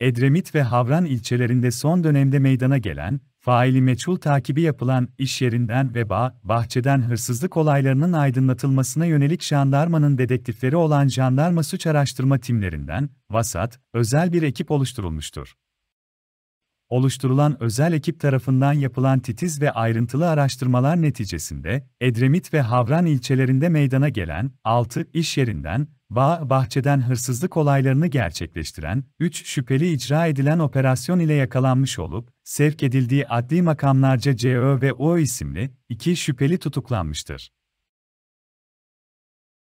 Edremit ve Havran ilçelerinde son dönemde meydana gelen, faili meçhul takibi yapılan iş yerinden ve bağ, bahçeden hırsızlık olaylarının aydınlatılmasına yönelik jandarmanın dedektifleri olan jandarma suç araştırma timlerinden, VASAT, özel bir ekip oluşturulmuştur. Oluşturulan özel ekip tarafından yapılan titiz ve ayrıntılı araştırmalar neticesinde, Edremit ve Havran ilçelerinde meydana gelen 6 iş yerinden, bağ bahçeden hırsızlık olaylarını gerçekleştiren 3 şüpheli icra edilen operasyon ile yakalanmış olup, sevk edildiği adli makamlarca CO ve O isimli 2 şüpheli tutuklanmıştır.